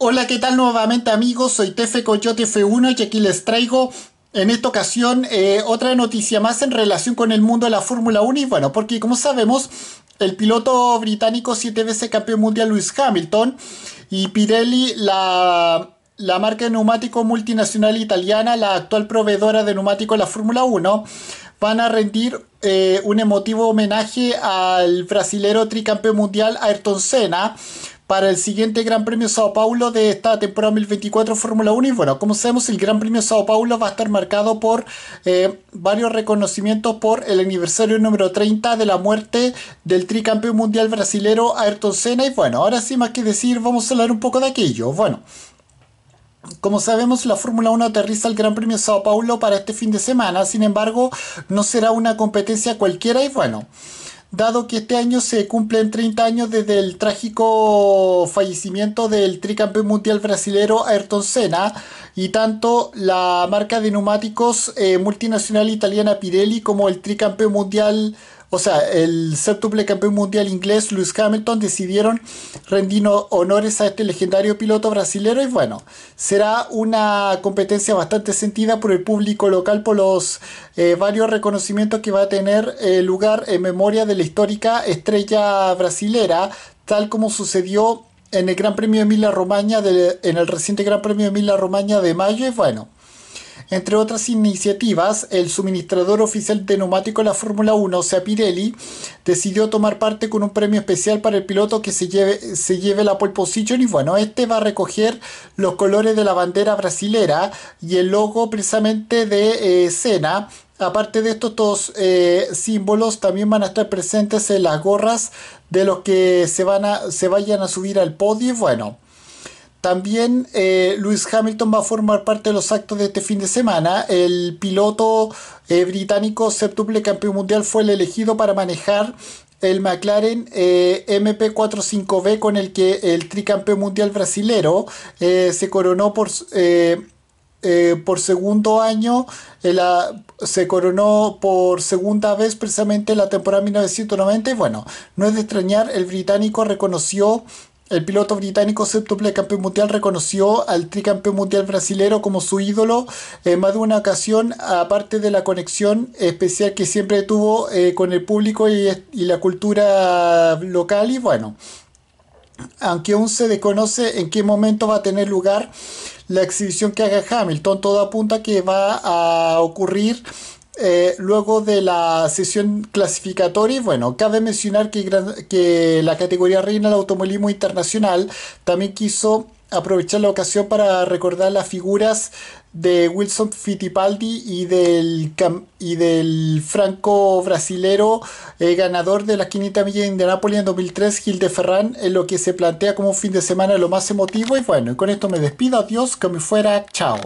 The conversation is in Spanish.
Hola, ¿qué tal nuevamente amigos? Soy Tefe Coyote F1 y aquí les traigo en esta ocasión eh, otra noticia más en relación con el mundo de la Fórmula 1 y bueno, porque como sabemos el piloto británico siete veces campeón mundial Lewis Hamilton y Pirelli, la, marca de neumático multinacional italiana, la actual proveedora de neumático de la Fórmula 1, van a rendir eh, un emotivo homenaje al brasilero tricampeón mundial Ayrton Senna para el siguiente Gran Premio Sao Paulo de esta temporada 2024 Fórmula 1. Y bueno, como sabemos, el Gran Premio Sao Paulo va a estar marcado por eh, varios reconocimientos por el aniversario número 30 de la muerte del tricampeón mundial brasilero Ayrton Senna. Y bueno, ahora sí, más que decir, vamos a hablar un poco de aquello. Bueno. Como sabemos, la Fórmula 1 aterriza el Gran Premio Sao Paulo para este fin de semana, sin embargo, no será una competencia cualquiera y bueno, dado que este año se cumplen 30 años desde el trágico fallecimiento del tricampeón mundial brasileño Ayrton Senna y tanto la marca de neumáticos eh, multinacional italiana Pirelli como el tricampeón mundial o sea, el séptuple campeón mundial inglés Lewis Hamilton decidieron rendir honores a este legendario piloto brasilero y bueno, será una competencia bastante sentida por el público local por los eh, varios reconocimientos que va a tener el lugar en memoria de la histórica estrella brasilera, tal como sucedió en el Gran Premio de en el reciente Gran Premio de Emilia Romagna de mayo y bueno. Entre otras iniciativas, el suministrador oficial de neumáticos de la Fórmula 1, o sea Pirelli, decidió tomar parte con un premio especial para el piloto que se lleve, la pole y bueno, este va a recoger los colores de la bandera brasilera y el logo precisamente de eh, Sena. aparte de estos dos eh, símbolos, también van a estar presentes en las gorras de los que se, van vayan a subir al podio. Bueno, también Luis eh, Lewis Hamilton va a formar parte de los actos de este fin de semana. El piloto eh, británico septuple campeón mundial fue el elegido para manejar el McLaren eh, MP45B con el que el tricampeón mundial brasilero se coronó por... por segundo año, se coronó por segunda vez precisamente en la temporada 1990 bueno, no es de extrañar, el británico reconoció el piloto británico septuple campeón mundial reconoció al tricampeón mundial brasilero como su ídolo en más de una ocasión, aparte de la conexión especial que siempre tuvo eh, con el público y, y la cultura local. Y bueno, aunque aún se desconoce en qué momento va a tener lugar la exhibición que haga Hamilton, todo apunta que va a ocurrir eh, luego de la sesión clasificatoria, bueno, cabe mencionar que, la categoría reina del automovilismo internacional también quiso aprovechar la ocasión para recordar las figuras de Wilson Fittipaldi y del, y del franco brasilero eh, ganador de la 500 millas de Indianápolis en 2003, Gil de Ferran, en lo que se plantea como un fin de semana lo más emotivo. Y bueno, y con esto me despido, adiós, que me fuera, chao.